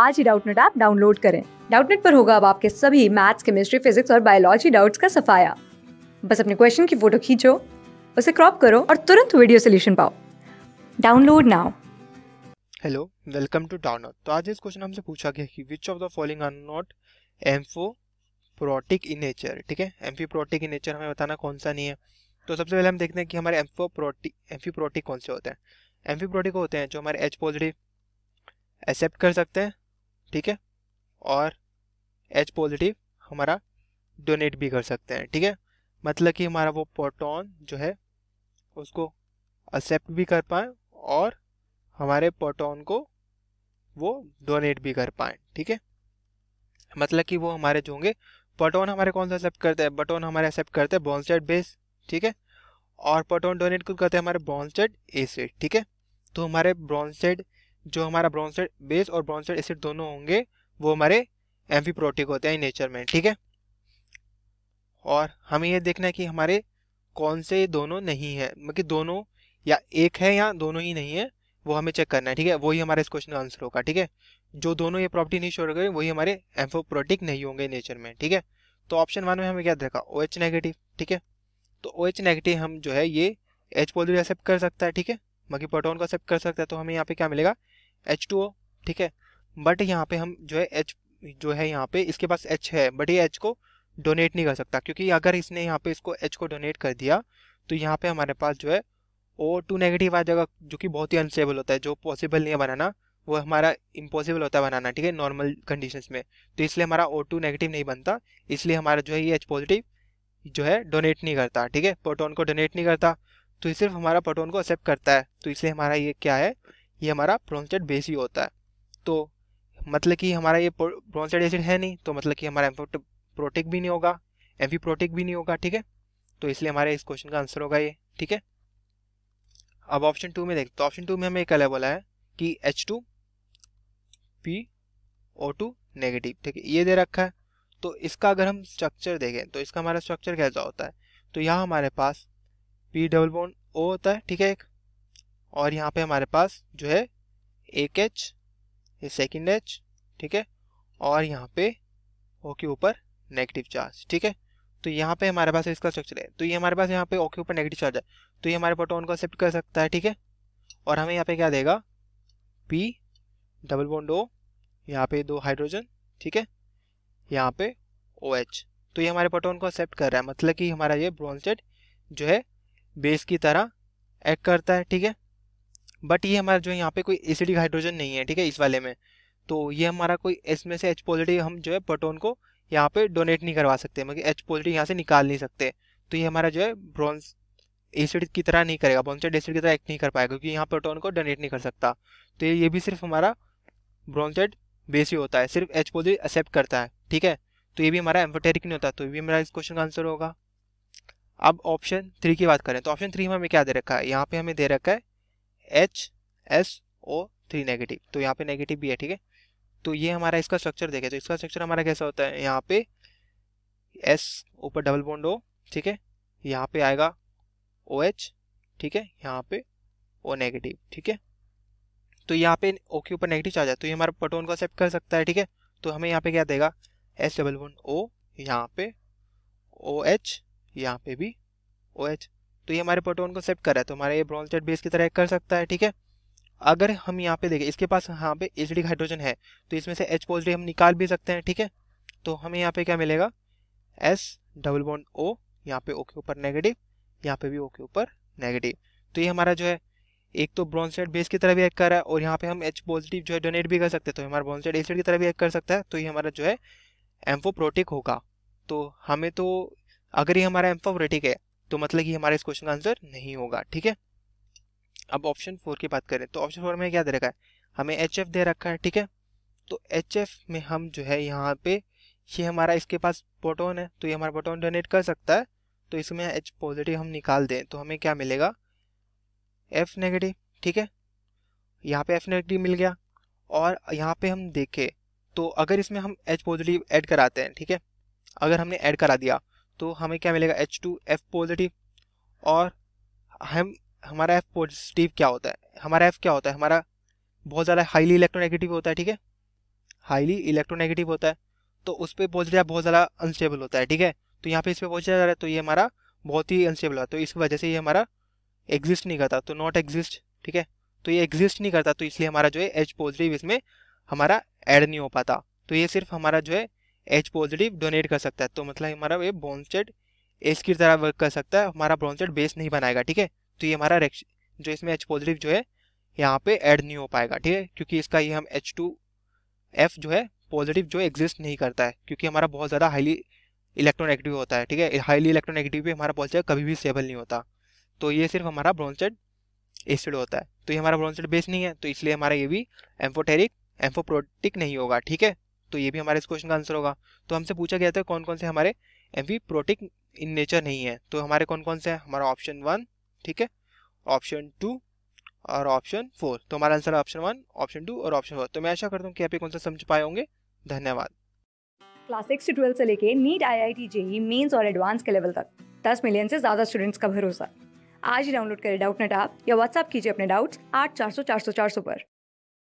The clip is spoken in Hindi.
आज ही डाउटनेट ऐप डाउनलोड करें डाउटनेट पर होगा अब आपके सभी मैथ्स केमिस्ट्री फिजिक्स और बायोलॉजी डाउट्स का सफाया बस अपने क्वेश्चन की फोटो खींचो उसे क्रॉप करो और तुरंत वीडियो सोल्यूशन पाओ download now hello welcome to Doubtnut तो आज इस क्वेश्चन हमसे पूछा गया कि which of the following are not amphoprotic in nature ठीक है एम्फी प्रोटिक इन नेचर हमें बताना कौन सा नहीं है तो सबसे पहले हम देखते हैं कि हमारे एम्फो प्रोटिक एम्फी प्रोटिक कौन से होते हैं एम्फी प्रोटिक होते हैं जो हमारे एच पॉजिटिव एक्सेप्ट कर सकते हैं ठीक है और एच पॉजिटिव हमारा डोनेट भी कर सकते हैं ठीक है मतलब कि हमारा वो प्रोटॉन जो है उसको एक्सेप्ट भी कर पाए और हमारे प्रोटॉन को वो डोनेट भी कर पाए ठीक है मतलब कि वो हमारे जो होंगे प्रोटॉन हमारे कौन सा एक्सेप्ट करते हैं बटोन हमारे एक्सेप्ट करते हैं बॉन्सटेड बेस ठीक है और प्रोटॉन डोनेट कुछ करते हैं हमारे बॉन्सटेड एसिड ठीक है तो हमारे ब्रॉन्सटेड जो हमारा ब्रॉन्सेड बेस और ब्रॉन्सेड एसिड दोनों होंगे वो हमारे एम्फी होते हैं नेचर में ठीक है और हमें यह देखना है कि हमारे कौन से दोनों नहीं है मतलब दोनों या एक है या दोनों ही नहीं है वो हमें चेक करना है ठीक है वही हमारे इस क्वेश्चन का आंसर होगा ठीक है जो दोनों ये प्रॉपर्टी नहीं शोर करें वही हमारे एम्फोप्रोटिक नहीं होंगे नेचर में ठीक है तो ऑप्शन वन में हमें याद रखा ओ एच नेगेटिव ठीक है तो ओ एच नेगेटिव हम जो है ये एच पॉजिटिव एक्सेप्ट कर सकता है ठीक है बाकी मतलब प्रोटोन को एक्सेप्ट कर सकता है तो हमें यहाँ पे क्या मिलेगा एच टू ओ ठीक है बट यहाँ पे हम जो है एच जो है यहाँ पे इसके पास एच है बट ये एच को डोनेट नहीं कर सकता क्योंकि अगर इसने यहाँ पे इसको एच को डोनेट कर दिया तो यहाँ पे हमारे पास जो है ओ टू नेगेटिव आ जाएगा जो कि बहुत ही अनस्टेबल होता है जो पॉसिबल नहीं है बनाना वो हमारा इम्पॉसिबल होता है बनाना ठीक है नॉर्मल कंडीशन में तो इसलिए हमारा ओ टू नेगेटिव नहीं बनता इसलिए हमारा जो है ये एच पॉजिटिव जो है डोनेट नहीं करता ठीक है प्रोटोन को डोनेट नहीं करता तो ये सिर्फ हमारा प्रोटोन को एक्सेप्ट करता है तो इसलिए हमारा ये क्या है ये हमारा ब्रोंसाइड बेस ही होता है तो मतलब कि हमारा ये ब्रोंसाइड एसिड है नहीं तो मतलब कि हमारा प्रोटिक भी नहीं होगा प्रोटिक भी नहीं होगा ठीक है तो इसलिए हमारे इस क्वेश्चन का आंसर होगा ये ठीक है अब ऑप्शन टू में देखते तो ऑप्शन टू में हमें अलग बोला है कि H two P O two negative ठीक है ये दे रखा है तो इसका अगर हम स्ट्रक्चर देखें तो इसका हमारा स्ट्रक्चर कैसा होता है तो यहाँ हमारे पास पी डबल बोन ओ होता है ठीक है एक और यहाँ पे हमारे पास जो है एक एच ये सेकेंड एच ठीक है और यहाँ पे ओ के ऊपर नेगेटिव चार्ज ठीक है तो यहाँ पे हमारे पास इसका स्ट्रक्चर है तो ये हमारे पास यहाँ पे ओ के ऊपर नेगेटिव चार्ज है तो ये हमारे प्रोटोन को एक्सेप्ट कर सकता है ठीक है और हमें यहाँ पे क्या देगा पी डबल बॉन्ड ओ यहाँ पे दो हाइड्रोजन ठीक है यहाँ पे ओ एच तो ये हमारे प्रोटोन को एक्सेप्ट कर रहा है मतलब कि हमारा ये ब्रॉन्सेड जो है बेस की तरह एक्ट करता है ठीक है बट ये हमारा जो यहाँ पे कोई एसिडिक हाइड्रोजन नहीं है ठीक है इस वाले में तो ये हमारा कोई इसमें से एच पॉजिटिव हम जो है प्रोटोन को यहाँ पे डोनेट नहीं करवा सकते मतलब एच पॉजिटिव यहाँ से निकाल नहीं सकते तो ये हमारा जो है ब्रॉन्ज एसिड की तरह नहीं करेगा ब्रॉन्चेड एसिड की तरह एक्ट नहीं कर पाएगा क्योंकि यहाँ प्रोटोन को डोनेट नहीं कर सकता तो ये ये भी सिर्फ हमारा ब्रॉन्चेड बेस ही होता है सिर्फ एच पॉजिटिव एक्सेप्ट करता है ठीक है तो ये भी हमारा एम्फोटेरिक नहीं होता तो ये भी हमारा इस क्वेश्चन का आंसर होगा अब ऑप्शन थ्री की बात करें तो ऑप्शन थ्री में हमें क्या दे रखा है यहाँ पे हमें दे रखा है H S O three negative तो यहाँ पे नेगेटिव भी है ठीक है तो ये हमारा इसका स्ट्रक्चर देखे तो इसका स्ट्रक्चर हमारा कैसा होता है यहाँ पे एस ऊपर डबल बॉन्ड ओ ठीक है यहाँ पे आएगा ओ एच ठीक है यहाँ पे ओ नेगेटिव ठीक है तो यहाँ पे ओ के ऊपर नेगेटिव चार्ज है तो ये हमारा पटोन को एक्सेप्ट कर सकता है ठीक है तो हमें यहाँ पे क्या देगा एस डबल वन ओ यहाँ पे ओ एच यहाँ पे भी ओ एच तो ये हमारे प्रोटोन को सेप्ट कर रहा है तो हमारा ये ब्रॉन्ज जेट बेस की तरह कर सकता है ठीक है अगर हम यहाँ पे देखें इसके पास यहाँ पे एच डी हाइड्रोजन है तो इसमें से एच पॉजिटिव हम निकाल भी सकते हैं ठीक है तो हमें यहाँ पे क्या मिलेगा एस डबल बॉन्ड ओ यहाँ पे ओ के ऊपर नेगेटिव यहाँ पे भी ओ के ऊपर नेगेटिव तो ये हमारा जो है एक तो ब्रॉन्सेट बेस की तरह भी एक्ट कर रहा है और यहाँ पे हम एच पॉजिटिव जो है डोनेट भी कर सकते हैं तो हमारा ब्रॉन्सेट एसिड की तरह भी एक्ट कर सकता है तो ये हमारा जो है एम्फोप्रोटिक होगा तो हमें तो अगर ये हमारा एम्फोप्रोटिक है तो मतलब कि हमारा इस क्वेश्चन का आंसर नहीं होगा ठीक है अब ऑप्शन फोर की बात करें तो ऑप्शन फोर में क्या दे रखा है हमें एच दे रखा है ठीक है तो एच में हम जो है यहाँ पे ये हमारा इसके पास प्रोटोन है तो ये हमारा प्रोटोन डोनेट कर सकता है तो इसमें एच पॉजिटिव हम निकाल दें तो हमें क्या मिलेगा एफ नेगेटिव ठीक है यहाँ पे एफ नेगेटिव मिल गया और यहाँ पे हम देखें तो अगर इसमें हम एच पॉजिटिव ऐड कराते हैं ठीक है अगर हमने ऐड करा दिया तो हमें क्या मिलेगा एच टू एफ पॉजिटिव और हम हमारा एफ पॉजिटिव क्या होता है हमारा एफ क्या होता है हमारा बहुत ज़्यादा हाईली इलेक्ट्रोनेगेटिव होता है ठीक है हाईली इलेक्ट्रोनेगेटिव होता है तो उस पर पॉजिटिव बहुत ज़्यादा अनस्टेबल होता है ठीक है तो यहाँ पे इस पर पहुँचा जा रहा है तो ये हमारा बहुत ही अनस्टेबल होता है तो इस वजह से ये हमारा एग्जिस्ट नहीं करता तो नॉट एग्जिस्ट ठीक है तो ये एग्जिस्ट नहीं करता तो इसलिए हमारा जो है एच पॉजिटिव इसमें हमारा ऐड नहीं हो पाता तो ये सिर्फ हमारा जो है एच पॉजिटिव डोनेट कर सकता है तो मतलब हमारा ये ब्रॉन्सेड एस की तरह वर्क कर सकता है हमारा ब्रॉन्सेड बेस नहीं बनाएगा ठीक है तो ये हमारा जो इसमें एच पॉजिटिव जो है यहाँ पे ऐड नहीं हो पाएगा ठीक है क्योंकि इसका ये हम एच टू एफ जो है पॉजिटिव जो एग्जिस्ट नहीं करता है क्योंकि हमारा बहुत ज़्यादा हाईली इलेक्ट्रोनेगेटिव होता है ठीक है हाईली इलेक्ट्रोनेगेटिव भी हमारा पॉजिटिव कभी भी स्टेबल नहीं होता तो ये सिर्फ हमारा ब्रॉन्सेड एसिड होता है तो ये हमारा ब्रॉन्सेड बेस नहीं है तो इसलिए हमारा ये भी एम्फोटेरिक एम्फोप्रोटिक नहीं होगा ठीक है तो ये भी हमारे इस क्वेश्चन का आंसर होगा तो हमसे पूछा गया था कौन कौन से हमारे एम्फी प्रोटिक इन नेचर नहीं है तो हमारे कौन कौन से हैं हमारा ऑप्शन वन ठीक है ऑप्शन टू और ऑप्शन फोर तो हमारा answer option one option two और ऑप्शन फोर तो मैं आशा करता हूँ कि आप ये कौन सा समझ पाए होंगे धन्यवाद क्लास सिक्स से ट्वेल्थ से लेके NEET I I T JEE Mains और एडवांस के लेवल तक दस मिलियन से ज़्यादा स्टूडेंट्स का भरोसा आज ही डाउनलोड करें डाउट नेट आप या व्हाट्सअप कीजिए अपने डाउट्स आठ चार सौ चार सौ चार सौ पर